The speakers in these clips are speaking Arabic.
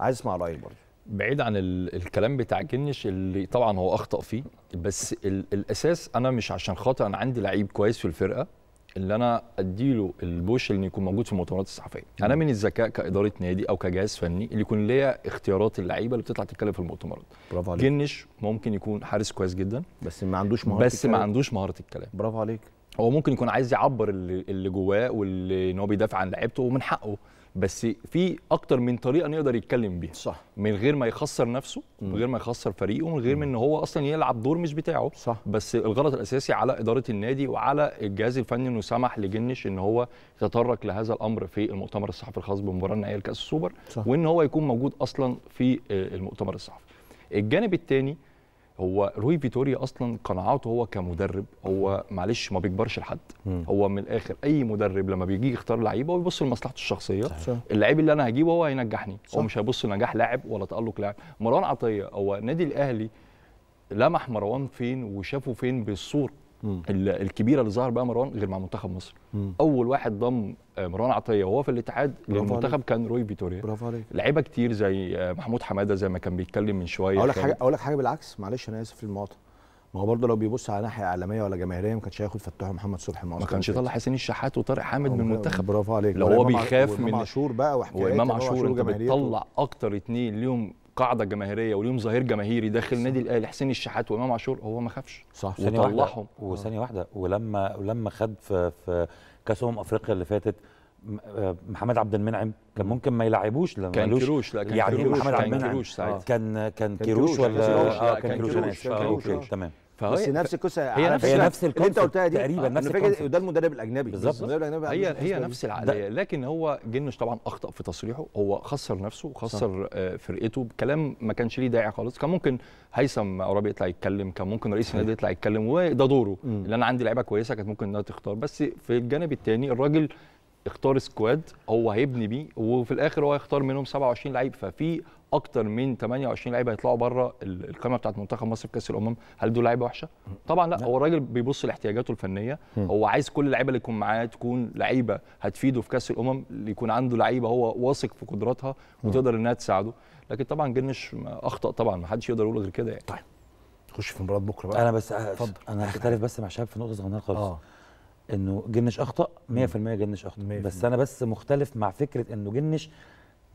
عايز اسمع رايك برضه بعيد عن الكلام بتاع جنش اللي طبعا هو اخطا فيه بس الاساس انا مش عشان خاطر انا عندي لعيب كويس في الفرقه اللي انا اديله البوش اللي يكون موجود في المؤتمرات الصحفيه انا من الذكاء كاداره نادي او كجهاز فني اللي يكون ليا اختيارات اللعيبه اللي بتطلع تتكلم في المؤتمرات برافو عليك جنش ممكن يكون حارس كويس جدا بس ما عندوش مهاره بس الكلام. ما عندوش مهاره الكلام برافو عليك هو ممكن يكون عايز يعبر اللي, اللي جواه واللي ان هو بيدافع عن لعيبته ومن حقه بس في اكتر من طريقه نقدر يتكلم بيها صح من غير ما يخسر نفسه من غير ما يخسر فريقه من غير ما ان هو اصلا يلعب دور مش بتاعه صح بس الغلط الاساسي على اداره النادي وعلى الجهاز الفني انه سمح لجنش ان هو يتطرق لهذا الامر في المؤتمر الصحفي الخاص بالمباراه النهائيه لكاس السوبر صح. وان هو يكون موجود اصلا في آه، المؤتمر الصحفي الجانب الثاني هو روي فيتوريا اصلا قناعاته هو كمدرب هو معلش ما بيكبرش لحد هو من الاخر اي مدرب لما بيجي يختار لعيبه هو بيبص لمصلحته الشخصيه اللعيب اللي انا هجيبه هو هينجحني هو مش هيبص لنجاح لاعب ولا تالق لاعب مروان عطيه هو النادي الاهلي لمح مروان فين وشافه فين بالصوره مم. الكبيره اللي ظهر بقى مروان غير مع منتخب مصر مم. اول واحد ضم آه، مروان عطيه وهو في الاتحاد للمنتخب كان روي فيتوريا برافو عليك لعيبه كتير زي آه، محمود حماده زي ما كان بيتكلم من شويه اقول لك حاجه اقول لك حاجه بالعكس معلش انا اسف للمقاطعه ما هو برضه لو بيبص على ناحيه اعلاميه ولا جماهيريه ما كانش هياخد فتوح محمد صبحي ما كانش يطلع حسين الشحات وطارق حامد من المنتخب برافو عليك لو هو بيخاف من عاشور بقى وحكايات وامام عاشور بيطلع اكتر اثنين ليهم قاعده جماهيريه وليهم ظهير جماهيري داخل نادي الاهلي حسين الشحات وامام عاشور هو ما خافش صح ثانيه واحده وثانيه واحده ولما ولما خد في في كاس امم افريقيا اللي فاتت آه، محمد عبد المنعم كان ممكن ما يلعبوش لما كان كيروش لا كان يعني إيه كيروش محمد عبد المنعم كان كان كيروش ولا كان كيروش آه، آه، تمام فهي بس نفس القصه هي نفس, نفس اللي انت قلتها دي تقريبا نفس الفكره ده المدرب الاجنبي بالظبط المدرب الاجنبي هي هي نفس العقليه لكن هو جنش طبعا اخطا في تصريحه هو خسر نفسه خسر آه، فرقته بكلام ما كانش ليه داعي خالص كان ممكن هيثم عرابي يطلع يتكلم كان ممكن رئيس النادي يطلع يتكلم وده دوره اللي انا عندي لعيبه كويسه كانت ممكن انها تختار بس في الجانب الثاني الراجل اختار سكواد هو هيبني بيه وفي الاخر هو هيختار منهم 27 لعيب ففي اكتر من 28 لعيبه هيطلعوا بره القائمه بتاعت منتخب مصر في كاس الامم هل دول لعيبه وحشه طبعا لا هو الراجل بيبص لاحتياجاته الفنيه هو عايز كل اللعيبه اللي يكون معاه تكون لعيبه هتفيده في كاس الامم اللي يكون عنده لعيبه هو واثق في قدراتها وتقدر انها تساعده لكن طبعا جنش اخطا طبعا ما حدش يقدر يقول غير كده يعني طيب خش في مباراه بكره بقى انا بس اتفضل انا هختلف بس مع شباب في نقطه صغيره خالص آه. انه جنش اخطا 100% جنش اخطا بس انا بس مختلف مع فكره انه جنش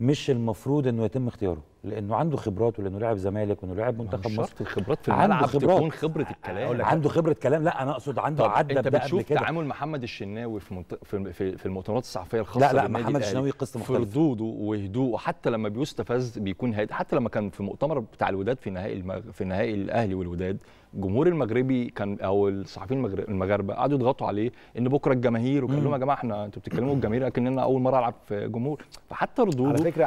مش المفروض انه يتم اختياره لانه عنده خبرات ولانه لعب زمالك وانه لعب منتخب مصر الخبرات في الملعب خبرات تكون خبره الكلام عنده خبره كلام لا انا اقصد عنده عدى انت بتشوف تعامل محمد الشناوي في في في, في المؤتمرات الصحفيه الخاصه لا لا محمد الشناوي قصه مختلفه في ردوده وهدوءه حتى لما بيستفز بيكون هادي حتى لما كان في مؤتمر بتاع الوداد في نهائي المغ... في نهائي الاهلي والوداد الجمهور المغربي كان او الصحفيين المغاربه قعدوا يضغطوا عليه ان بكره الجماهير وقال لهم يا جماعه احنا انتوا بتتكلموا الجماهير لكننا اول مره العب في جمهور فحتى ردوده على فكره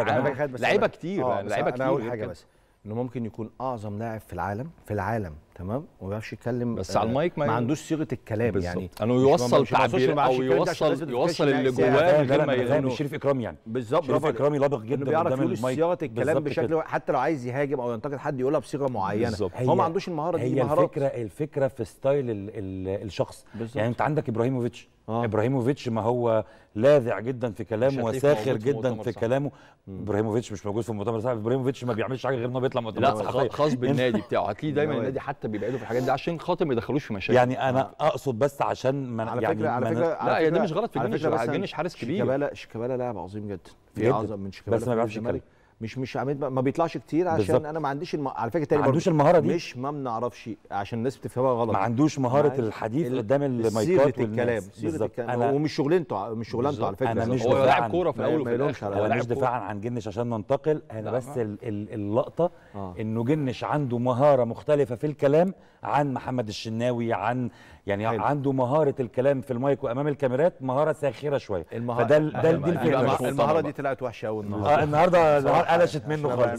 على فكره لعيبه كتير آه، لعيبه كتير انا اقول حاجه بس انه ممكن يكون اعظم لاعب في العالم في العالم تمام وما بيعرفش يتكلم بس على المايك آه، ما, ما عندوش صيغه الكلام بالزبط. يعني انه يوصل تعبير او يوصل يوصل اللي جواه من غير ما يغني شريف اكرامي يعني بالظبط شريف اكرامي لبق جدا انه بيعرف يقول صياغه الكلام بشكل كده. حتى لو عايز يهاجم او ينتقد حد يقولها بصيغه معينه هو ما عندوش المهاره دي هي الفكره الفكره في ستايل الشخص يعني انت عندك ابراهيموفيتش آه. ابراهيموفيتش ما هو لاذع جدا في كلامه وساخر جدا في, في كلامه ابراهيموفيتش مش موجود في المؤتمر الصحفي ابراهيموفيتش ما بيعملش حاجه غير انه بيطلع مؤتمر لا خاص بالنادي بتاعه هتلاقيه دايما النادي حتى حتى بيبعدوا في الحاجات دي عشان خاطر ما يدخلوش في مشاكل يعني انا اقصد بس عشان ما على يعني فكره على فكره لا يا ده مش غلط في الجنش على الجنش حارس كبير شيكابالا شيكابالا لاعب عظيم جدا في اعظم من شيكابالا بس ما بيعرفش يتكلم مش مش ما بيطلعش كتير عشان بالزبط. انا ما عنديش الم... على فكره تاني ما عندوش المهاره دي مش ما بنعرفش عشان الناس بتفهمها غلط ما عندوش مهاره الحديث قدام المايكات والناس سيره الكلام أنا... ومش شغلانته مش شغلانته على فكره انا مش هو لاعب كوره في الاول وفي الاخر انا مش دفاعا عن جنش عشان ننتقل انا بس اللقطه آه. انه جنش عنده مهاره مختلفه في الكلام عن محمد الشناوي عن يعني حلو. عنده مهاره الكلام في المايك وامام الكاميرات مهاره ساخره شويه المهارة فده ده دي المهاره دي طلعت وحشه قوي النهارده آه، النهارده اتقلشت منه خالص